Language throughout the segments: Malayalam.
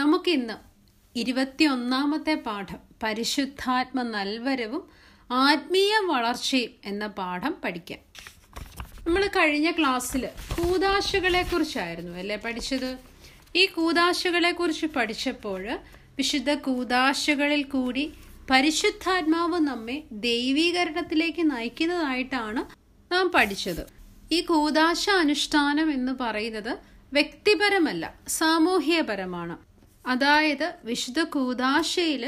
നമുക്കിന്ന് ഇരുപത്തിയൊന്നാമത്തെ പാഠം പരിശുദ്ധാത്മ നൽവരവും ആത്മീയ വളർച്ചയും എന്ന പാഠം പഠിക്കാം നമ്മൾ കഴിഞ്ഞ ക്ലാസ്സിൽ കുറിച്ചായിരുന്നു അല്ലേ പഠിച്ചത് ഈ കുറിച്ച് പഠിച്ചപ്പോൾ വിശുദ്ധ കൂതാശകളിൽ കൂടി പരിശുദ്ധാത്മാവ് നമ്മെ ദൈവീകരണത്തിലേക്ക് നയിക്കുന്നതായിട്ടാണ് നാം പഠിച്ചത് ഈ കൂതാശ അനുഷ്ഠാനം എന്ന് പറയുന്നത് വ്യക്തിപരമല്ല സാമൂഹ്യപരമാണ് അതായത് വിശുദ്ധ കൂതാശയിൽ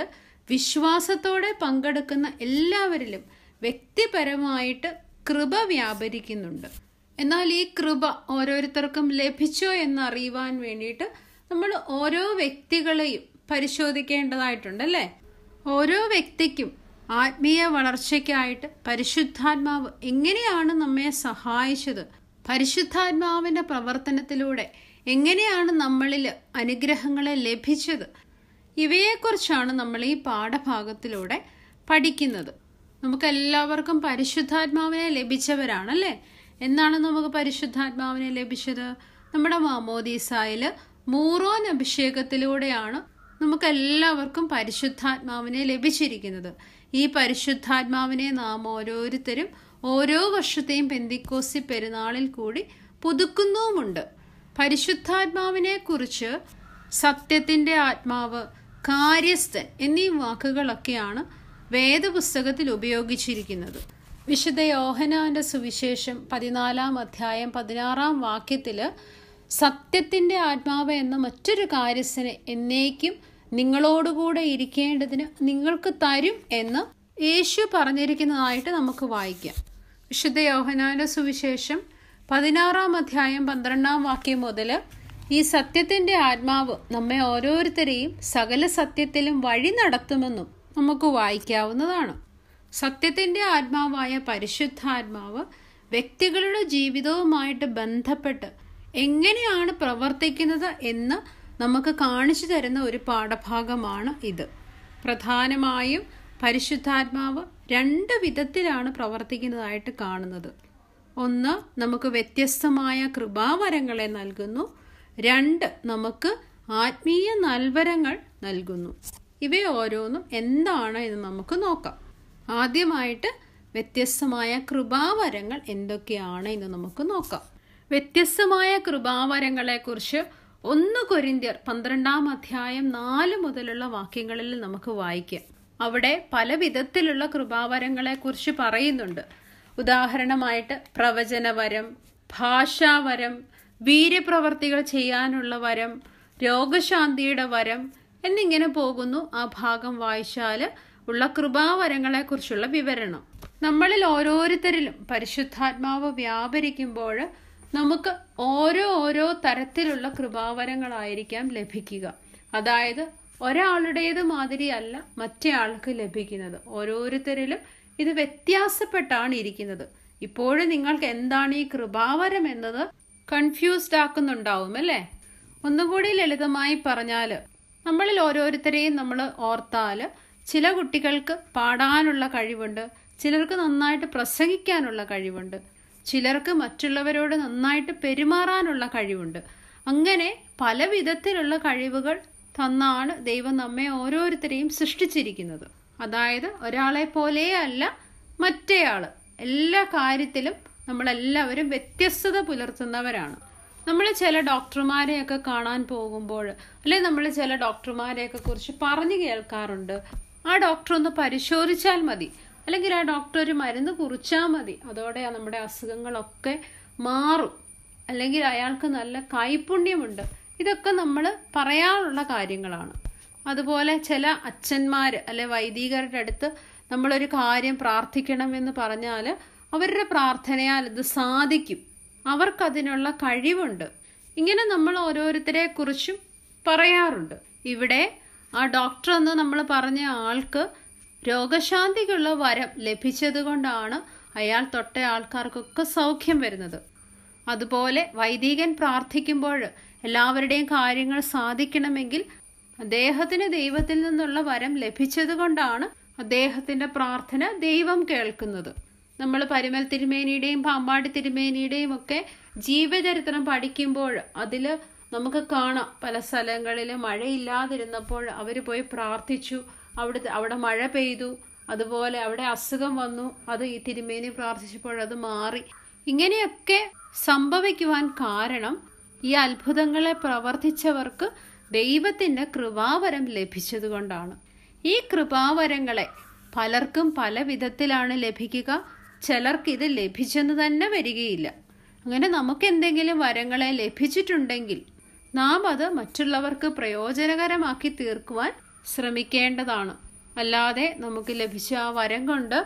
വിശ്വാസത്തോടെ പങ്കെടുക്കുന്ന എല്ലാവരിലും വ്യക്തിപരമായിട്ട് കൃപ വ്യാപരിക്കുന്നുണ്ട് എന്നാൽ ഈ കൃപ ഓരോരുത്തർക്കും ലഭിച്ചോ എന്ന് അറിയുവാൻ വേണ്ടിയിട്ട് നമ്മൾ ഓരോ വ്യക്തികളെയും പരിശോധിക്കേണ്ടതായിട്ടുണ്ട് അല്ലേ ഓരോ വ്യക്തിക്കും ആത്മീയ വളർച്ചയ്ക്കായിട്ട് പരിശുദ്ധാത്മാവ് എങ്ങനെയാണ് നമ്മെ സഹായിച്ചത് പരിശുദ്ധാത്മാവിൻ്റെ പ്രവർത്തനത്തിലൂടെ എങ്ങനെയാണ് നമ്മളിൽ അനുഗ്രഹങ്ങളെ ലഭിച്ചത് ഇവയെക്കുറിച്ചാണ് നമ്മൾ ഈ പാഠഭാഗത്തിലൂടെ പഠിക്കുന്നത് എല്ലാവർക്കും പരിശുദ്ധാത്മാവിനെ ലഭിച്ചവരാണല്ലേ എന്നാണ് നമുക്ക് പരിശുദ്ധാത്മാവിനെ ലഭിച്ചത് നമ്മുടെ മാമോദീസായിൽ മൂറോൻ അഭിഷേകത്തിലൂടെയാണ് എല്ലാവർക്കും പരിശുദ്ധാത്മാവിനെ ലഭിച്ചിരിക്കുന്നത് ഈ പരിശുദ്ധാത്മാവിനെ നാം ഓരോരുത്തരും ഓരോ വർഷത്തെയും പെന്തിക്കോസി പെരുന്നാളിൽ കൂടി പുതുക്കുന്നുമുണ്ട് പരിശുദ്ധാത്മാവിനെ കുറിച്ച് സത്യത്തിൻ്റെ ആത്മാവ് കാര്യസ്ഥൻ എന്നീ വാക്കുകളൊക്കെയാണ് വേദപുസ്തകത്തിൽ ഉപയോഗിച്ചിരിക്കുന്നത് വിശുദ്ധ യോഹനാന്റെ സുവിശേഷം പതിനാലാം അധ്യായം പതിനാറാം വാക്യത്തിൽ സത്യത്തിൻ്റെ ആത്മാവ് എന്ന മറ്റൊരു കാര്യസ്ഥനെ എന്നേക്കും നിങ്ങളോടുകൂടെ ഇരിക്കേണ്ടതിന് നിങ്ങൾക്ക് തരും എന്ന് യേശു പറഞ്ഞിരിക്കുന്നതായിട്ട് നമുക്ക് വായിക്കാം വിശുദ്ധ യോഹനാന്റെ സുവിശേഷം പതിനാറാം അധ്യായം പന്ത്രണ്ടാം വാക്യം മുതൽ ഈ സത്യത്തിൻ്റെ ആത്മാവ് നമ്മെ ഓരോരുത്തരെയും സകല സത്യത്തിലും വഴി നടത്തുമെന്നും നമുക്ക് വായിക്കാവുന്നതാണ് സത്യത്തിൻ്റെ ആത്മാവായ പരിശുദ്ധാത്മാവ് വ്യക്തികളുടെ ജീവിതവുമായിട്ട് ബന്ധപ്പെട്ട് എങ്ങനെയാണ് പ്രവർത്തിക്കുന്നത് എന്ന് നമുക്ക് കാണിച്ചു തരുന്ന ഒരു പാഠഭാഗമാണ് ഇത് പ്രധാനമായും പരിശുദ്ധാത്മാവ് രണ്ട് വിധത്തിലാണ് പ്രവർത്തിക്കുന്നതായിട്ട് കാണുന്നത് ഒന്ന് നമുക്ക് വ്യത്യസ്തമായ കൃപാവരങ്ങളെ നൽകുന്നു രണ്ട് നമുക്ക് ആത്മീയ നൽവരങ്ങൾ നൽകുന്നു ഓരോന്നും എന്താണ് എന്ന് നമുക്ക് നോക്കാം ആദ്യമായിട്ട് വ്യത്യസ്തമായ കൃപാവരങ്ങൾ എന്തൊക്കെയാണ് എന്ന് നമുക്ക് നോക്കാം വ്യത്യസ്തമായ കൃപാവരങ്ങളെക്കുറിച്ച് ഒന്ന് കൊരിന്ത്യർ പന്ത്രണ്ടാം അധ്യായം നാല് മുതലുള്ള വാക്യങ്ങളിൽ നമുക്ക് വായിക്കാം അവിടെ പല വിധത്തിലുള്ള കൃപാവരങ്ങളെക്കുറിച്ച് പറയുന്നുണ്ട് ഉദാഹരണമായിട്ട് പ്രവചനവരം ഭാഷാവരം വീര്യപ്രവർത്തികൾ ചെയ്യാനുള്ള വരം രോഗശാന്തിയുടെ വരം എന്നിങ്ങനെ പോകുന്നു ആ ഭാഗം വായിച്ചാൽ ഉള്ള കൃപാവരങ്ങളെക്കുറിച്ചുള്ള വിവരണം നമ്മളിൽ ഓരോരുത്തരിലും പരിശുദ്ധാത്മാവ് വ്യാപരിക്കുമ്പോൾ നമുക്ക് ഓരോ ഓരോ തരത്തിലുള്ള കൃപാവരങ്ങളായിരിക്കാം ലഭിക്കുക അതായത് ഒരാളുടേത് മാതിരിയല്ല മറ്റേ ആൾക്ക് ലഭിക്കുന്നത് ഓരോരുത്തരിലും ഇത് വ്യത്യാസപ്പെട്ടാണ് ഇരിക്കുന്നത് ഇപ്പോഴും നിങ്ങൾക്ക് എന്താണ് ഈ കൃപാവരം എന്നത് കൺഫ്യൂസ്ഡ് ആക്കുന്നുണ്ടാവും അല്ലേ ഒന്നുകൂടി ലളിതമായി പറഞ്ഞാല് നമ്മളിൽ ഓരോരുത്തരെയും നമ്മൾ ഓർത്താൽ ചില കുട്ടികൾക്ക് പാടാനുള്ള കഴിവുണ്ട് ചിലർക്ക് നന്നായിട്ട് പ്രസംഗിക്കാനുള്ള കഴിവുണ്ട് ചിലർക്ക് മറ്റുള്ളവരോട് നന്നായിട്ട് പെരുമാറാനുള്ള കഴിവുണ്ട് അങ്ങനെ പല വിധത്തിലുള്ള കഴിവുകൾ തന്നാണ് ദൈവം നമ്മെ ഓരോരുത്തരെയും സൃഷ്ടിച്ചിരിക്കുന്നത് അതായത് ഒരാളെ പോലെയല്ല മറ്റേയാൾ എല്ലാ കാര്യത്തിലും നമ്മളെല്ലാവരും വ്യത്യസ്തത പുലർത്തുന്നവരാണ് നമ്മൾ ചില ഡോക്ടർമാരെയൊക്കെ കാണാൻ പോകുമ്പോൾ അല്ലെ നമ്മൾ ചില ഡോക്ടർമാരെയൊക്കെ കുറിച്ച് പറഞ്ഞു കേൾക്കാറുണ്ട് ആ ഡോക്ടർ ഒന്ന് പരിശോധിച്ചാൽ മതി അല്ലെങ്കിൽ ആ ഡോക്ടർ ഒരു മരുന്ന് കുറിച്ചാൽ മതി അതോടെ നമ്മുടെ അസുഖങ്ങളൊക്കെ മാറും അല്ലെങ്കിൽ അയാൾക്ക് നല്ല കൈപുണ്യമുണ്ട് ഇതൊക്കെ നമ്മൾ പറയാറുള്ള കാര്യങ്ങളാണ് അതുപോലെ ചില അച്ഛന്മാർ അല്ലെ വൈദികരുടെ അടുത്ത് നമ്മളൊരു കാര്യം പ്രാർത്ഥിക്കണം എന്ന് പറഞ്ഞാൽ അവരുടെ പ്രാർത്ഥനയാൽ ഇത് സാധിക്കും അവർക്കതിനുള്ള കഴിവുണ്ട് ഇങ്ങനെ നമ്മൾ ഓരോരുത്തരെ കുറിച്ചും പറയാറുണ്ട് ഇവിടെ ആ ഡോക്ടർ എന്ന് നമ്മൾ പറഞ്ഞ ആൾക്ക് രോഗശാന്തിക്കുള്ള വരം ലഭിച്ചതുകൊണ്ടാണ് അയാൾ തൊട്ട ആൾക്കാർക്കൊക്കെ സൗഖ്യം വരുന്നത് അതുപോലെ വൈദികൻ പ്രാർത്ഥിക്കുമ്പോൾ എല്ലാവരുടെയും കാര്യങ്ങൾ സാധിക്കണമെങ്കിൽ അദ്ദേഹത്തിന് ദൈവത്തിൽ നിന്നുള്ള വരം ലഭിച്ചതുകൊണ്ടാണ് അദ്ദേഹത്തിൻ്റെ പ്രാർത്ഥന ദൈവം കേൾക്കുന്നത് നമ്മൾ പരിമൽ തിരുമേനിയുടെയും പാമ്പാടി തിരുമേനിയുടെയും ഒക്കെ ജീവചരിത്രം പഠിക്കുമ്പോൾ അതിൽ നമുക്ക് കാണാം പല സ്ഥലങ്ങളിൽ മഴയില്ലാതിരുന്നപ്പോൾ അവർ പോയി പ്രാർത്ഥിച്ചു അവിടെ അവിടെ മഴ പെയ്തു അതുപോലെ അവിടെ അസുഖം വന്നു അത് ഈ തിരുമേനി പ്രാർത്ഥിച്ചപ്പോൾ അത് മാറി ഇങ്ങനെയൊക്കെ സംഭവിക്കുവാൻ കാരണം ഈ അത്ഭുതങ്ങളെ പ്രവർത്തിച്ചവർക്ക് ദൈവത്തിൻ്റെ കൃപാവരം ലഭിച്ചതുകൊണ്ടാണ് ഈ കൃപാവരങ്ങളെ പലർക്കും പല വിധത്തിലാണ് ലഭിക്കുക ചിലർക്ക് ഇത് ലഭിച്ചെന്ന് തന്നെ വരികയില്ല അങ്ങനെ നമുക്ക് എന്തെങ്കിലും വരങ്ങളെ ലഭിച്ചിട്ടുണ്ടെങ്കിൽ നാം അത് മറ്റുള്ളവർക്ക് പ്രയോജനകരമാക്കി തീർക്കുവാൻ ശ്രമിക്കേണ്ടതാണ് അല്ലാതെ നമുക്ക് ലഭിച്ച ആ വരം കൊണ്ട്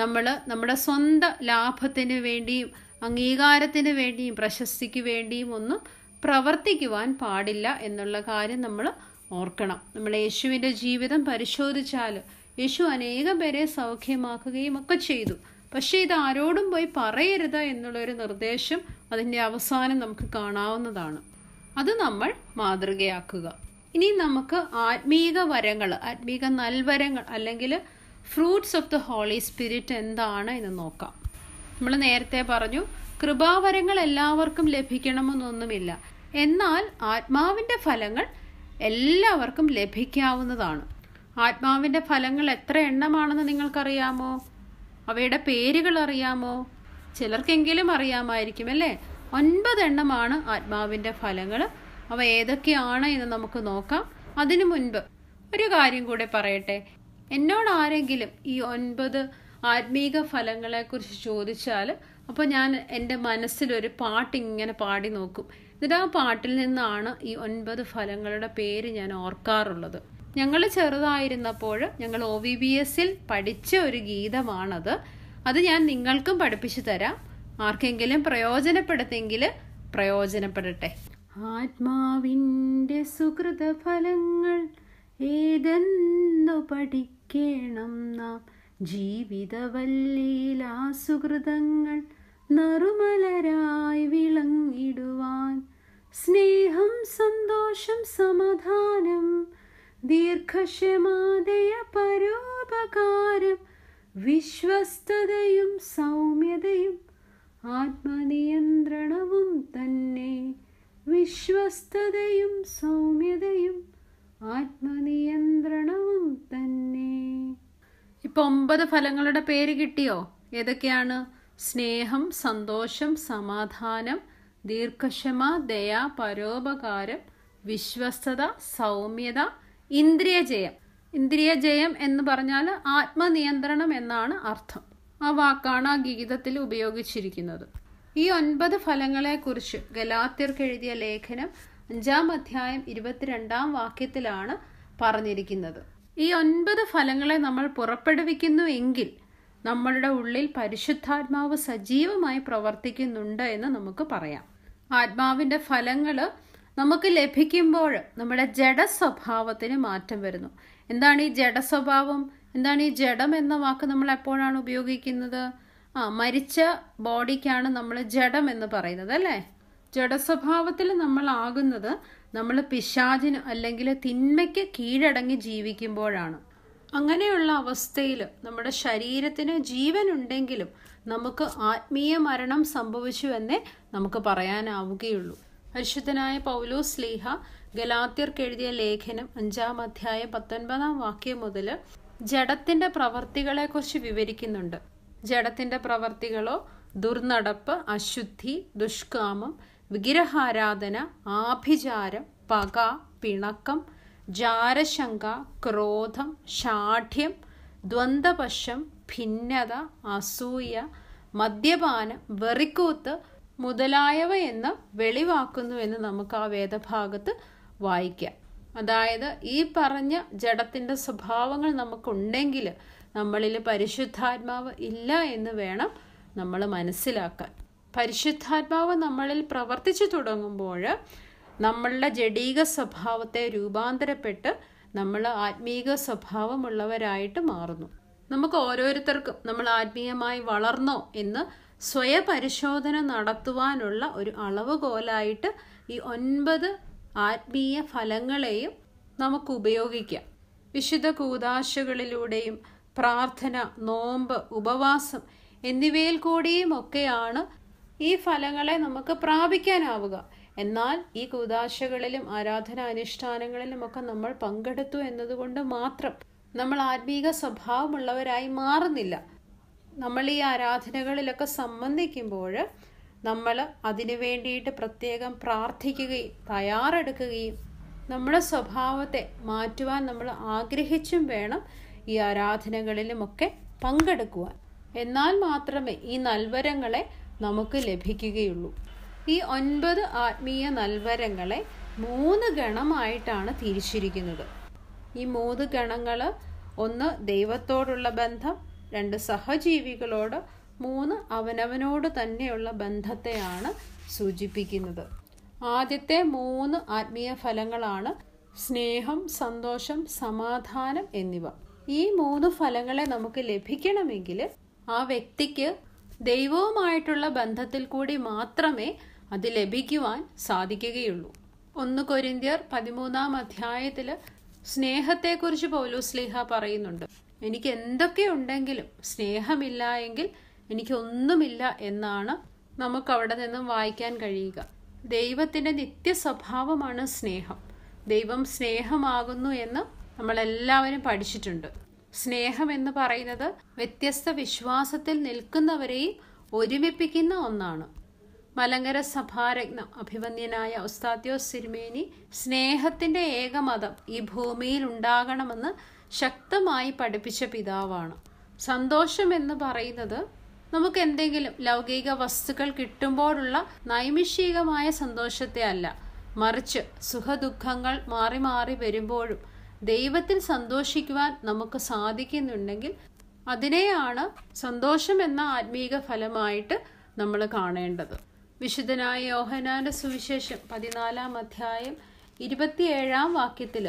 നമ്മൾ നമ്മുടെ സ്വന്തം ലാഭത്തിന് വേണ്ടിയും അംഗീകാരത്തിന് വേണ്ടിയും പ്രശസ്തിക്ക് വേണ്ടിയും ഒന്നും പ്രവർത്തിക്കുവാൻ പാടില്ല എന്നുള്ള കാര്യം നമ്മൾ ഓർക്കണം നമ്മൾ യേശുവിൻ്റെ ജീവിതം പരിശോധിച്ചാൽ യേശു അനേകം പേരെ സൗഖ്യമാക്കുകയും ഒക്കെ ചെയ്തു പക്ഷേ ഇത് ആരോടും പോയി പറയരുത് എന്നുള്ളൊരു നിർദ്ദേശം അതിൻ്റെ അവസാനം നമുക്ക് കാണാവുന്നതാണ് അത് നമ്മൾ മാതൃകയാക്കുക ഇനി നമുക്ക് ആത്മീക വരങ്ങൾ ആത്മീക നൽവരങ്ങൾ അല്ലെങ്കിൽ fruits of the Holy Spirit എന്താണ് എന്ന് നോക്കാം നമ്മൾ നേരത്തെ പറഞ്ഞു കൃപാവരങ്ങൾ എല്ലാവർക്കും ലഭിക്കണമെന്നൊന്നുമില്ല എന്നാൽ ആത്മാവിൻ്റെ ഫലങ്ങൾ എല്ലാവർക്കും ലഭിക്കാവുന്നതാണ് ആത്മാവിൻ്റെ ഫലങ്ങൾ എത്ര എണ്ണമാണെന്ന് നിങ്ങൾക്കറിയാമോ അവയുടെ പേരുകൾ അറിയാമോ ചിലർക്കെങ്കിലും അറിയാമായിരിക്കും അല്ലേ ഒൻപതെണ്ണമാണ് ആത്മാവിൻ്റെ ഫലങ്ങൾ അവ ഏതൊക്കെയാണ് എന്ന് നമുക്ക് നോക്കാം അതിനു മുൻപ് ഒരു കാര്യം കൂടെ പറയട്ടെ എന്നോട് ആരെങ്കിലും ഈ ഒൻപത് ആത്മീക ഫലങ്ങളെക്കുറിച്ച് ചോദിച്ചാൽ അപ്പോൾ ഞാൻ എൻ്റെ മനസ്സിലൊരു പാട്ട് ഇങ്ങനെ പാടി നോക്കും എന്നിട്ട് ആ പാട്ടിൽ നിന്നാണ് ഈ ഒൻപത് ഫലങ്ങളുടെ പേര് ഞാൻ ഓർക്കാറുള്ളത് ഞങ്ങൾ ചെറുതായിരുന്നപ്പോൾ ഞങ്ങൾ ഒ വി ബി എസിൽ പഠിച്ച ഒരു ഗീതമാണത് അത് ഞാൻ നിങ്ങൾക്കും പഠിപ്പിച്ചു തരാം ആർക്കെങ്കിലും പ്രയോജനപ്പെടുത്തെങ്കിൽ പ്രയോജനപ്പെടട്ടെ ആത്മാവിൻ്റെ സുഹൃത ഫലങ്ങൾ ഏതെന്നു പഠിക്കണം നാം ജീവിതവല്ലിയിലാസുഹൃതങ്ങൾ നറുമലരായി വിളങ്ങിടുവാൻ സ്നേഹം സന്തോഷം സമാധാനം ദീർഘക്ഷമാതയ പരോപകാരം വിശ്വസ്തതയും സൗമ്യതയും ആത്മനിയന്ത്രണവും തന്നെ വിശ്വസ്തതയും സൗമ്യതയും ആത്മനിയന്ത്രണവും തന്നെ ഇപ്പൊ ഒമ്പത് ഫലങ്ങളുടെ പേര് കിട്ടിയോ ഏതൊക്കെയാണ് സ്നേഹം സന്തോഷം സമാധാനം ദീർഘക്ഷമ ദയ പരോപകാരം വിശ്വസ്തത സൗമ്യത ഇന്ദ്രിയജയം ഇന്ദ്രിയജയം എന്ന് പറഞ്ഞാൽ ആത്മനിയന്ത്രണം എന്നാണ് അർത്ഥം ആ വാക്കാണ് ആ ഗീതത്തിൽ ഉപയോഗിച്ചിരിക്കുന്നത് ഈ ഒൻപത് ഫലങ്ങളെക്കുറിച്ച് ഗലാത്യർക്ക് എഴുതിയ ലേഖനം അഞ്ചാം അധ്യായം ഇരുപത്തിരണ്ടാം വാക്യത്തിലാണ് പറഞ്ഞിരിക്കുന്നത് ഈ ഒൻപത് ഫലങ്ങളെ നമ്മൾ പുറപ്പെടുവിക്കുന്നു എങ്കിൽ നമ്മളുടെ ഉള്ളിൽ പരിശുദ്ധാത്മാവ് സജീവമായി പ്രവർത്തിക്കുന്നുണ്ട് എന്ന് നമുക്ക് പറയാം ആത്മാവിൻ്റെ ഫലങ്ങൾ നമുക്ക് ലഭിക്കുമ്പോൾ നമ്മുടെ ജഡ സ്വഭാവത്തിന് മാറ്റം വരുന്നു എന്താണ് ഈ ജഡ സ്വഭാവം എന്താണ് ഈ ജഡം എന്ന വാക്ക് നമ്മൾ എപ്പോഴാണ് ഉപയോഗിക്കുന്നത് ആ മരിച്ച ബോഡിക്കാണ് നമ്മൾ ജഡം എന്ന് പറയുന്നത് അല്ലേ ജഡസ്വഭാവത്തിൽ നമ്മളാകുന്നത് നമ്മൾ പിശാചിന് അല്ലെങ്കിൽ തിന്മയ്ക്ക് കീഴടങ്ങി ജീവിക്കുമ്പോഴാണ് അങ്ങനെയുള്ള അവസ്ഥയിൽ നമ്മുടെ ശരീരത്തിന് ജീവൻ ഉണ്ടെങ്കിലും നമുക്ക് ആത്മീയ മരണം സംഭവിച്ചു എന്നേ നമുക്ക് പറയാനാവുകയുള്ളൂ പരിശുദ്ധനായ പൗലോ സ്ലീഹ ഗലാത്യർക്ക് എഴുതിയ ലേഖനം അഞ്ചാം അധ്യായം പത്തൊൻപതാം വാക്യം മുതൽ ജഡത്തിന്റെ പ്രവർത്തികളെക്കുറിച്ച് വിവരിക്കുന്നുണ്ട് ജഡത്തിന്റെ പ്രവർത്തികളോ ദുർനടപ്പ് അശുദ്ധി ദുഷ്കാമം വിഗ്രഹാരാധന ആഭിചാരം പക പിണക്കം ജാരശങ്ക ക്രോധം ഷാഠ്യം ദ്വന്ദ്പശം ഭിന്നത അസൂയ മദ്യപാനം വെറിക്കൂത്ത് മുതലായവ എന്ന് എന്ന് നമുക്ക് ആ വേദഭാഗത്ത് വായിക്കാം അതായത് ഈ പറഞ്ഞ ജഡത്തിൻ്റെ സ്വഭാവങ്ങൾ നമുക്കുണ്ടെങ്കിൽ നമ്മളിൽ പരിശുദ്ധാത്മാവ് ഇല്ല എന്ന് വേണം നമ്മൾ മനസ്സിലാക്കാൻ പരിശുദ്ധാത്മാവ് നമ്മളിൽ പ്രവർത്തിച്ചു തുടങ്ങുമ്പോൾ നമ്മളുടെ ജഡീക സ്വഭാവത്തെ രൂപാന്തരപ്പെട്ട് നമ്മൾ ആത്മീക സ്വഭാവമുള്ളവരായിട്ട് മാറുന്നു നമുക്ക് ഓരോരുത്തർക്കും നമ്മൾ ആത്മീയമായി വളർന്നോ എന്ന് സ്വയപരിശോധന നടത്തുവാനുള്ള ഒരു അളവുകോലായിട്ട് ഈ ഒൻപത് ആത്മീയ ഫലങ്ങളെയും നമുക്ക് ഉപയോഗിക്കാം വിശുദ്ധ കൂതാശകളിലൂടെയും പ്രാർത്ഥന നോമ്പ് ഉപവാസം എന്നിവയിൽ കൂടിയും ഒക്കെയാണ് ഈ ഫലങ്ങളെ നമുക്ക് പ്രാപിക്കാനാവുക എന്നാൽ ഈ കൂതാശകളിലും ഒക്കെ നമ്മൾ പങ്കെടുത്തു എന്നതുകൊണ്ട് മാത്രം നമ്മൾ ആത്മീക സ്വഭാവമുള്ളവരായി മാറുന്നില്ല നമ്മൾ ഈ ആരാധനകളിലൊക്കെ സംബന്ധിക്കുമ്പോൾ നമ്മൾ അതിനു വേണ്ടിയിട്ട് പ്രത്യേകം പ്രാർത്ഥിക്കുകയും തയ്യാറെടുക്കുകയും നമ്മുടെ സ്വഭാവത്തെ മാറ്റുവാൻ നമ്മൾ ആഗ്രഹിച്ചും വേണം ഈ ആരാധനകളിലുമൊക്കെ പങ്കെടുക്കുവാൻ എന്നാൽ മാത്രമേ ഈ നൽവരങ്ങളെ നമുക്ക് ലഭിക്കുകയുള്ളൂ ഈ ഒൻപത് ആത്മീയ നൽവരങ്ങളെ മൂന്ന് ഗണമായിട്ടാണ് തിരിച്ചിരിക്കുന്നത് ഈ മൂന്ന് ഗണങ്ങൾ ഒന്ന് ദൈവത്തോടുള്ള ബന്ധം രണ്ട് സഹജീവികളോട് മൂന്ന് അവനവനോട് തന്നെയുള്ള ബന്ധത്തെയാണ് സൂചിപ്പിക്കുന്നത് ആദ്യത്തെ മൂന്ന് ആത്മീയ ഫലങ്ങളാണ് സ്നേഹം സന്തോഷം സമാധാനം എന്നിവ ഈ മൂന്ന് ഫലങ്ങളെ നമുക്ക് ലഭിക്കണമെങ്കിൽ ആ വ്യക്തിക്ക് ദൈവവുമായിട്ടുള്ള ബന്ധത്തിൽ കൂടി മാത്രമേ അത് ലഭിക്കുവാൻ സാധിക്കുകയുള്ളൂ ഒന്ന് കൊരിന്ത്യർ പതിമൂന്നാം അധ്യായത്തിൽ സ്നേഹത്തെക്കുറിച്ച് പൗലോസ് സ്ലേഹ പറയുന്നുണ്ട് എനിക്ക് എന്തൊക്കെ ഉണ്ടെങ്കിലും സ്നേഹമില്ല എങ്കിൽ എനിക്കൊന്നുമില്ല എന്നാണ് നമുക്ക് അവിടെ നിന്നും വായിക്കാൻ കഴിയുക ദൈവത്തിൻ്റെ നിത്യ സ്വഭാവമാണ് സ്നേഹം ദൈവം സ്നേഹമാകുന്നു എന്ന് നമ്മളെല്ലാവരും പഠിച്ചിട്ടുണ്ട് സ്നേഹം എന്ന് പറയുന്നത് വ്യത്യസ്ത വിശ്വാസത്തിൽ നിൽക്കുന്നവരെയും ഒരുമിപ്പിക്കുന്ന ഒന്നാണ് മലങ്കര സഭാരത്നം അഭിവന്യനായ ഉസ്താദ്യോസ് സിരുമേനി സ്നേഹത്തിന്റെ ഏകമതം ഈ ഭൂമിയിൽ ഉണ്ടാകണമെന്ന് ശക്തമായി പഠിപ്പിച്ച പിതാവാണ് സന്തോഷം എന്ന് പറയുന്നത് നമുക്ക് എന്തെങ്കിലും ലൗകിക വസ്തുക്കൾ കിട്ടുമ്പോഴുള്ള നൈമിഷികമായ സന്തോഷത്തെ അല്ല മറിച്ച് സുഖദുഃഖങ്ങൾ മാറി മാറി വരുമ്പോഴും ദൈവത്തിൽ സന്തോഷിക്കുവാൻ നമുക്ക് സാധിക്കുന്നുണ്ടെങ്കിൽ അതിനെയാണ് സന്തോഷം എന്ന ആത്മീക ഫലമായിട്ട് നമ്മൾ കാണേണ്ടത് വിശുദ്ധനായ യോഹനാന്റെ സുവിശേഷം പതിനാലാം അധ്യായം ഇരുപത്തിയേഴാം വാക്യത്തിൽ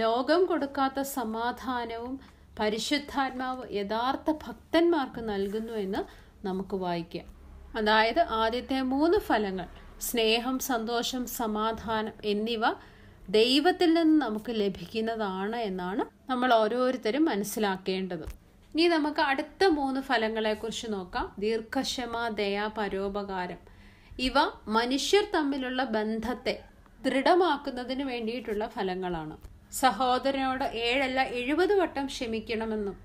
ലോകം കൊടുക്കാത്ത സമാധാനവും പരിശുദ്ധാത്മാവ് യഥാർത്ഥ ഭക്തന്മാർക്ക് നൽകുന്നു എന്ന് നമുക്ക് വായിക്കാം അതായത് ആദ്യത്തെ മൂന്ന് ഫലങ്ങൾ സ്നേഹം സന്തോഷം സമാധാനം എന്നിവ ദൈവത്തിൽ നിന്ന് നമുക്ക് ലഭിക്കുന്നതാണ് എന്നാണ് നമ്മൾ ഓരോരുത്തരും മനസ്സിലാക്കേണ്ടത് ഇനി നമുക്ക് അടുത്ത മൂന്ന് ഫലങ്ങളെക്കുറിച്ച് നോക്കാം ദീർഘക്ഷമ ദയ പരോപകാരം ഇവ മനുഷ്യർ തമ്മിലുള്ള ബന്ധത്തെ ദൃഢമാക്കുന്നതിന് വേണ്ടിയിട്ടുള്ള ഫലങ്ങളാണ് സഹോദരനോട് ഏഴല്ല എഴുപത് വട്ടം ക്ഷമിക്കണമെന്നും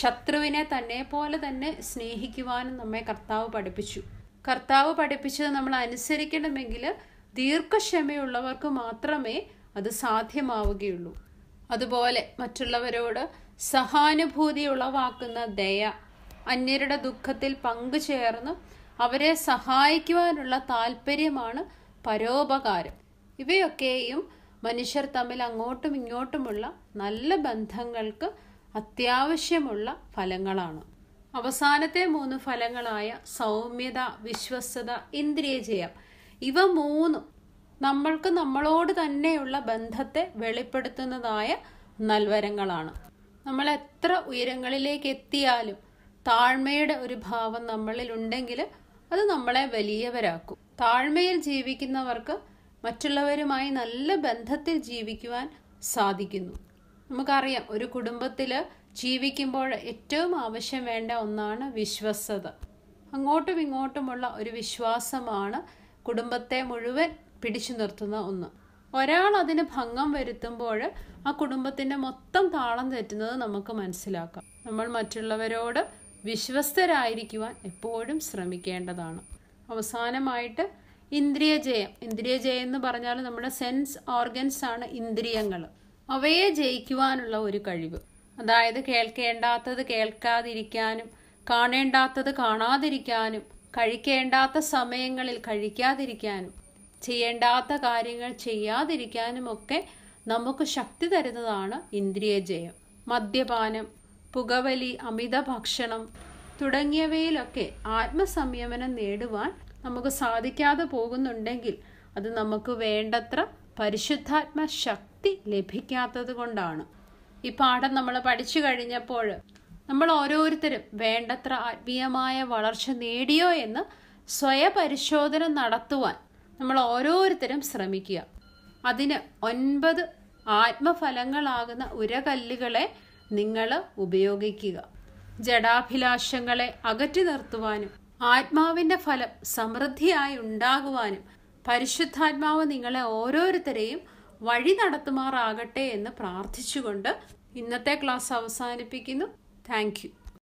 ശത്രുവിനെ തന്നെ പോലെ തന്നെ സ്നേഹിക്കുവാനും നമ്മെ കർത്താവ് പഠിപ്പിച്ചു കർത്താവ് പഠിപ്പിച്ചത് നമ്മൾ അനുസരിക്കണമെങ്കിൽ ദീർഘക്ഷമയുള്ളവർക്ക് മാത്രമേ അത് സാധ്യമാവുകയുള്ളൂ അതുപോലെ മറ്റുള്ളവരോട് സഹാനുഭൂതി ഉളവാക്കുന്ന ദയ അന്യരുടെ ദുഃഖത്തിൽ പങ്കുചേർന്ന് അവരെ സഹായിക്കുവാനുള്ള താല്പര്യമാണ് പരോപകാരം ഇവയൊക്കെയും മനുഷ്യർ തമ്മിൽ അങ്ങോട്ടും ഇങ്ങോട്ടുമുള്ള നല്ല ബന്ധങ്ങൾക്ക് അത്യാവശ്യമുള്ള ഫലങ്ങളാണ് അവസാനത്തെ മൂന്ന് ഫലങ്ങളായ സൗമ്യത വിശ്വസ്തത ഇന്ദ്രിയജയം ഇവ മൂന്നും നമ്മൾക്ക് നമ്മളോട് തന്നെയുള്ള ബന്ധത്തെ വെളിപ്പെടുത്തുന്നതായ നൽവരങ്ങളാണ് നമ്മൾ എത്ര ഉയരങ്ങളിലേക്ക് എത്തിയാലും താഴ്മയുടെ ഒരു ഭാവം നമ്മളിൽ ഉണ്ടെങ്കിൽ അത് നമ്മളെ വലിയവരാക്കും താഴ്മയിൽ ജീവിക്കുന്നവർക്ക് മറ്റുള്ളവരുമായി നല്ല ബന്ധത്തിൽ ജീവിക്കുവാൻ സാധിക്കുന്നു നമുക്കറിയാം ഒരു കുടുംബത്തിൽ ജീവിക്കുമ്പോൾ ഏറ്റവും ആവശ്യം വേണ്ട ഒന്നാണ് വിശ്വസത അങ്ങോട്ടും ഇങ്ങോട്ടുമുള്ള ഒരു വിശ്വാസമാണ് കുടുംബത്തെ മുഴുവൻ പിടിച്ചു നിർത്തുന്ന ഒന്ന് ഒരാൾ അതിന് ഭംഗം വരുത്തുമ്പോൾ ആ കുടുംബത്തിൻ്റെ മൊത്തം താളം തെറ്റുന്നത് നമുക്ക് മനസ്സിലാക്കാം നമ്മൾ മറ്റുള്ളവരോട് വിശ്വസ്തരായിരിക്കുവാൻ എപ്പോഴും ശ്രമിക്കേണ്ടതാണ് അവസാനമായിട്ട് ഇന്ദ്രിയജയം ഇന്ദ്രിയജയം എന്ന് പറഞ്ഞാൽ നമ്മുടെ സെൻസ് ഓർഗൻസ് ആണ് ഇന്ദ്രിയങ്ങൾ അവയെ ജയിക്കുവാനുള്ള ഒരു കഴിവ് അതായത് കേൾക്കേണ്ടാത്തത് കേൾക്കാതിരിക്കാനും കാണേണ്ടാത്തത് കാണാതിരിക്കാനും കഴിക്കേണ്ടാത്ത സമയങ്ങളിൽ കഴിക്കാതിരിക്കാനും ചെയ്യേണ്ടാത്ത കാര്യങ്ങൾ ചെയ്യാതിരിക്കാനും ഒക്കെ നമുക്ക് ശക്തി തരുന്നതാണ് ഇന്ദ്രിയജയം മദ്യപാനം പുകവലി അമിത ഭക്ഷണം തുടങ്ങിയവയിലൊക്കെ ആത്മസംയമനം നേടുവാൻ നമുക്ക് സാധിക്കാതെ പോകുന്നുണ്ടെങ്കിൽ അത് നമുക്ക് വേണ്ടത്ര പരിശുദ്ധാത്മ ശക്തി ലഭിക്കാത്തത് കൊണ്ടാണ് ഈ പാഠം നമ്മൾ പഠിച്ചു കഴിഞ്ഞപ്പോൾ നമ്മൾ ഓരോരുത്തരും വേണ്ടത്ര ആത്മീയമായ വളർച്ച നേടിയോ എന്ന് സ്വയപരിശോധന നടത്തുവാൻ നമ്മൾ ഓരോരുത്തരും ശ്രമിക്കുക അതിന് ഒൻപത് ആത്മഫലങ്ങളാകുന്ന ഉരകല്ലുകളെ നിങ്ങൾ ഉപയോഗിക്കുക ജഡാഭിലാഷങ്ങളെ അകറ്റി നിർത്തുവാനും ആത്മാവിന്റെ ഫലം സമൃദ്ധിയായി ഉണ്ടാകുവാനും പരിശുദ്ധാത്മാവ് നിങ്ങളെ ഓരോരുത്തരെയും വഴി നടത്തുമാറാകട്ടെ എന്ന് പ്രാർത്ഥിച്ചുകൊണ്ട് ഇന്നത്തെ ക്ലാസ് അവസാനിപ്പിക്കുന്നു താങ്ക്